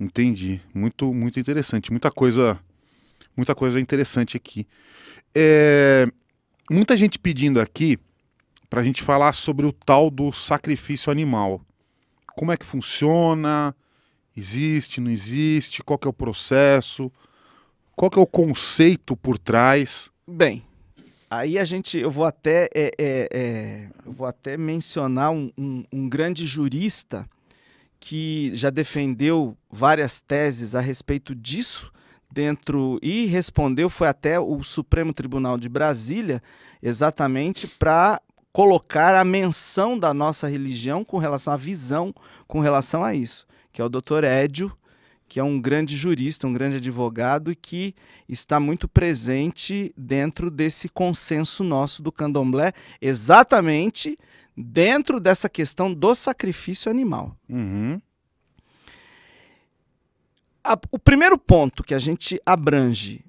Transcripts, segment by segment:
Entendi. Muito, muito interessante. Muita coisa, muita coisa interessante aqui. É, muita gente pedindo aqui para a gente falar sobre o tal do sacrifício animal. Como é que funciona? Existe, não existe? Qual que é o processo? Qual que é o conceito por trás? Bem, aí a gente, eu vou até, é, é, é eu vou até mencionar um, um, um grande jurista que já defendeu várias teses a respeito disso dentro e respondeu foi até o Supremo Tribunal de Brasília exatamente para colocar a menção da nossa religião com relação à visão com relação a isso, que é o Dr. Édio, que é um grande jurista, um grande advogado e que está muito presente dentro desse consenso nosso do Candomblé, exatamente dentro dessa questão do sacrifício animal. Uhum. A, o primeiro ponto que a gente abrange,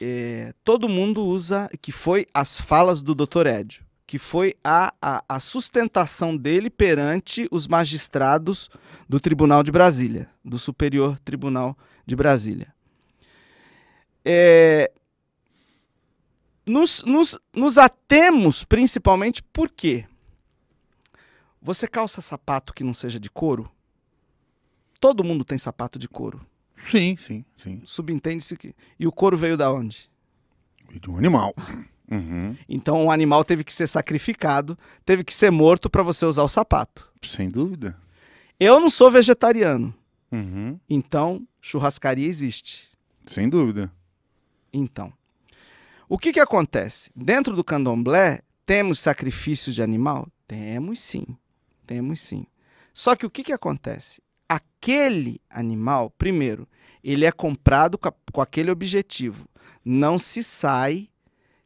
é, todo mundo usa, que foi as falas do Dr. Edio, que foi a, a, a sustentação dele perante os magistrados do Tribunal de Brasília, do Superior Tribunal de Brasília. É, nos, nos, nos atemos principalmente por quê? Você calça sapato que não seja de couro? Todo mundo tem sapato de couro. Sim, sim, sim. Subentende-se que. E o couro veio da onde? Veio do animal. Uhum. Então o animal teve que ser sacrificado, teve que ser morto para você usar o sapato. Sem dúvida. Eu não sou vegetariano. Uhum. Então, churrascaria existe. Sem dúvida. Então. O que, que acontece? Dentro do candomblé, temos sacrifícios de animal? Temos sim. Temos sim. Só que o que, que acontece? Aquele animal, primeiro, ele é comprado com, a, com aquele objetivo. Não se sai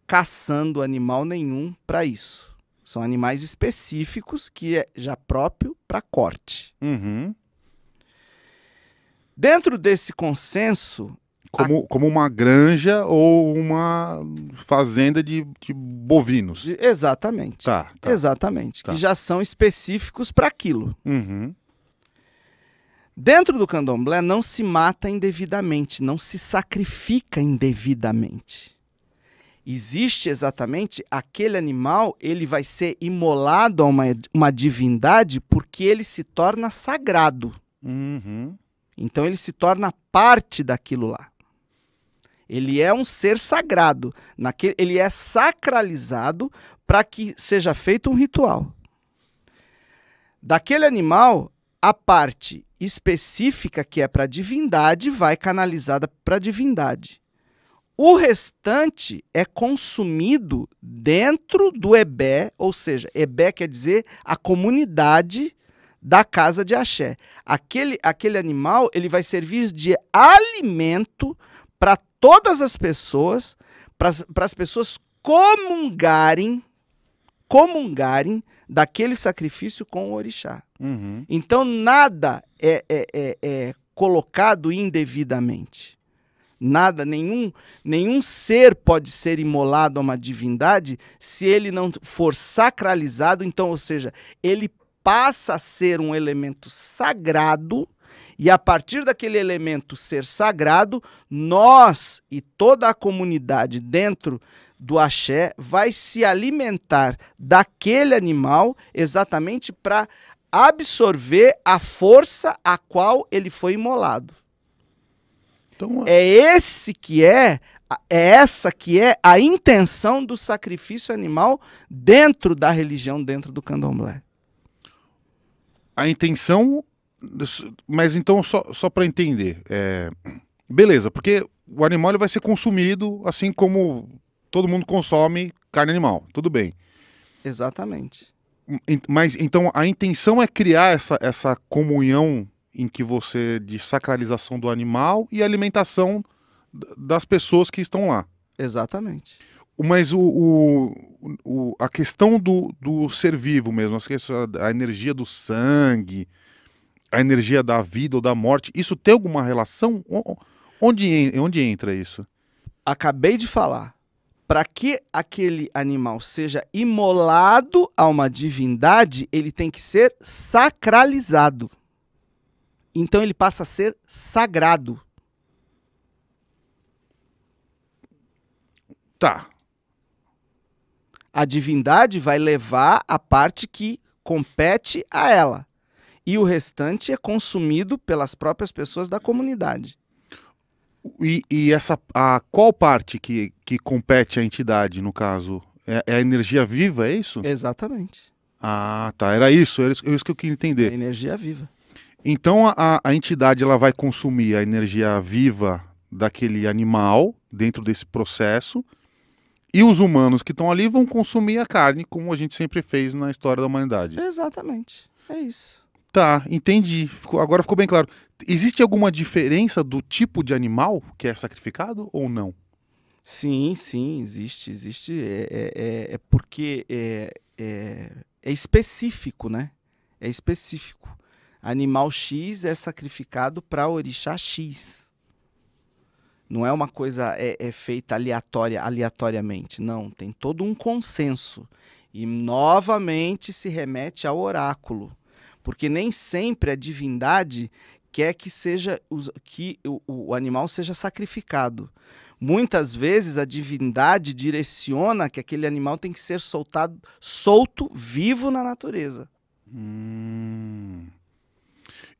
caçando animal nenhum para isso. São animais específicos que é já próprio para corte. Uhum. Dentro desse consenso. Como, a... como uma granja ou uma fazenda de, de bovinos. Exatamente. Tá, tá. Exatamente. Tá. Que já são específicos para aquilo. Uhum. Dentro do candomblé não se mata indevidamente, não se sacrifica indevidamente. Existe exatamente aquele animal, ele vai ser imolado a uma, uma divindade porque ele se torna sagrado. Uhum. Então ele se torna parte daquilo lá. Ele é um ser sagrado. Naquele, ele é sacralizado para que seja feito um ritual. Daquele animal, a parte específica que é para a divindade vai canalizada para a divindade. O restante é consumido dentro do Ebé, ou seja, Ebé quer dizer a comunidade da casa de axé. Aquele, aquele animal ele vai servir de alimento para todas as pessoas, para as pessoas comungarem, comungarem daquele sacrifício com o orixá. Uhum. Então nada é, é, é, é colocado indevidamente. Nada, nenhum, nenhum ser pode ser imolado a uma divindade se ele não for sacralizado. Então, ou seja, ele passa a ser um elemento sagrado e a partir daquele elemento ser sagrado, nós e toda a comunidade dentro do axé vai se alimentar daquele animal exatamente para absorver a força a qual ele foi imolado. Então, é esse que é, é essa que é a intenção do sacrifício animal dentro da religião, dentro do candomblé. A intenção mas então, só, só para entender, é, beleza, porque o animal ele vai ser consumido assim como todo mundo consome carne animal, tudo bem. Exatamente. Mas então a intenção é criar essa, essa comunhão em que você de sacralização do animal e alimentação das pessoas que estão lá. Exatamente. Mas o, o, o a questão do, do ser vivo mesmo, a energia do sangue, a energia da vida ou da morte, isso tem alguma relação? Onde, onde entra isso? Acabei de falar. Para que aquele animal seja imolado a uma divindade, ele tem que ser sacralizado. Então ele passa a ser sagrado. Tá. A divindade vai levar a parte que compete a ela e o restante é consumido pelas próprias pessoas da comunidade. E, e essa a qual parte que, que compete à entidade, no caso? É, é, a energia viva, é isso? Exatamente. Ah, tá. Era isso, era isso é que eu queria entender. É energia viva. Então a, a entidade ela vai consumir a energia viva daquele animal dentro desse processo. E os humanos que estão ali vão consumir a carne, como a gente sempre fez na história da humanidade. Exatamente. É isso. Tá, entendi. Ficou, agora ficou bem claro. Existe alguma diferença do tipo de animal que é sacrificado ou não? Sim, sim, existe, existe. É, é, é, é porque é, é, é, específico, né? É específico. Animal X é sacrificado para orixá X. Não é uma coisa é, é feita aleatória, aleatoriamente. Não, tem todo um consenso. E novamente se remete ao oráculo porque nem sempre a divindade quer que seja que o, animal seja sacrificado. Muitas vezes a divindade direciona que aquele animal tem que ser soltado, solto vivo na natureza. Hum.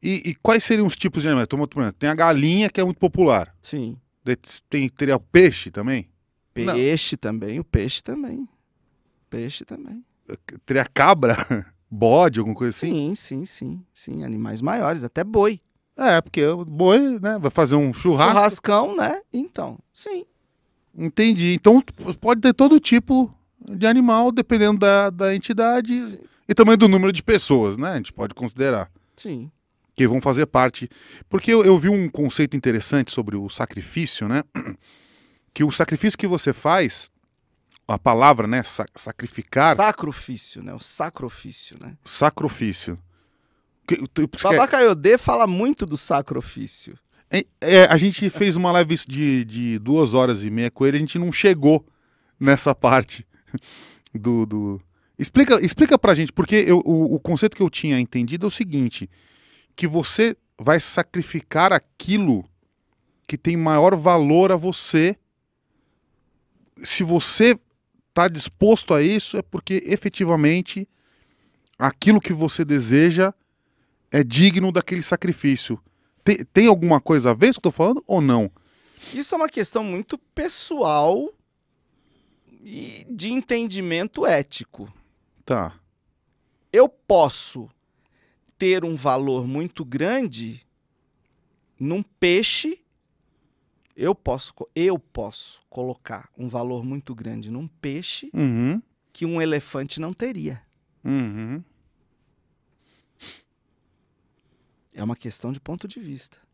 E, e, quais seriam os tipos de animais? Tem a galinha que é muito popular. Sim. Tem, teria o peixe também? Peixe Não. também, o peixe também. Peixe também. Teria cabra? bode, alguma coisa assim? Sim, sim, sim, sim. Animais maiores, até boi. É, porque o boi, né? Vai fazer um churrasco. Churrascão, né? Então, sim. Entendi. Então pode ter todo tipo de animal, dependendo da, da entidade sim. e também do número de pessoas, né? A gente pode considerar. Sim. Que vão fazer parte. Porque eu, eu vi um conceito interessante sobre o sacrifício, né? Que o sacrifício que você faz a palavra, né? sacrificar. Sacrifício, né? O sacrifício, né? Sacrifício. Que, tu, fala muito do sacrifício. É, é, a gente fez uma live de, de duas horas e meia com ele, a gente não chegou nessa parte do. do... Explica, explica pra gente, porque eu, o, o conceito que eu tinha entendido é o seguinte: que você vai sacrificar aquilo que tem maior valor a você. Se você está disposto a isso é porque efetivamente aquilo que você deseja é digno daquele sacrifício. Tem, tem alguma coisa a ver isso que eu falando ou não? Isso é uma questão muito pessoal e de entendimento ético. Tá. Eu posso ter um valor muito grande num peixe eu posso, eu posso colocar um valor muito grande num peixe uhum. que um elefante não teria. Uhum. É uma questão de ponto de vista.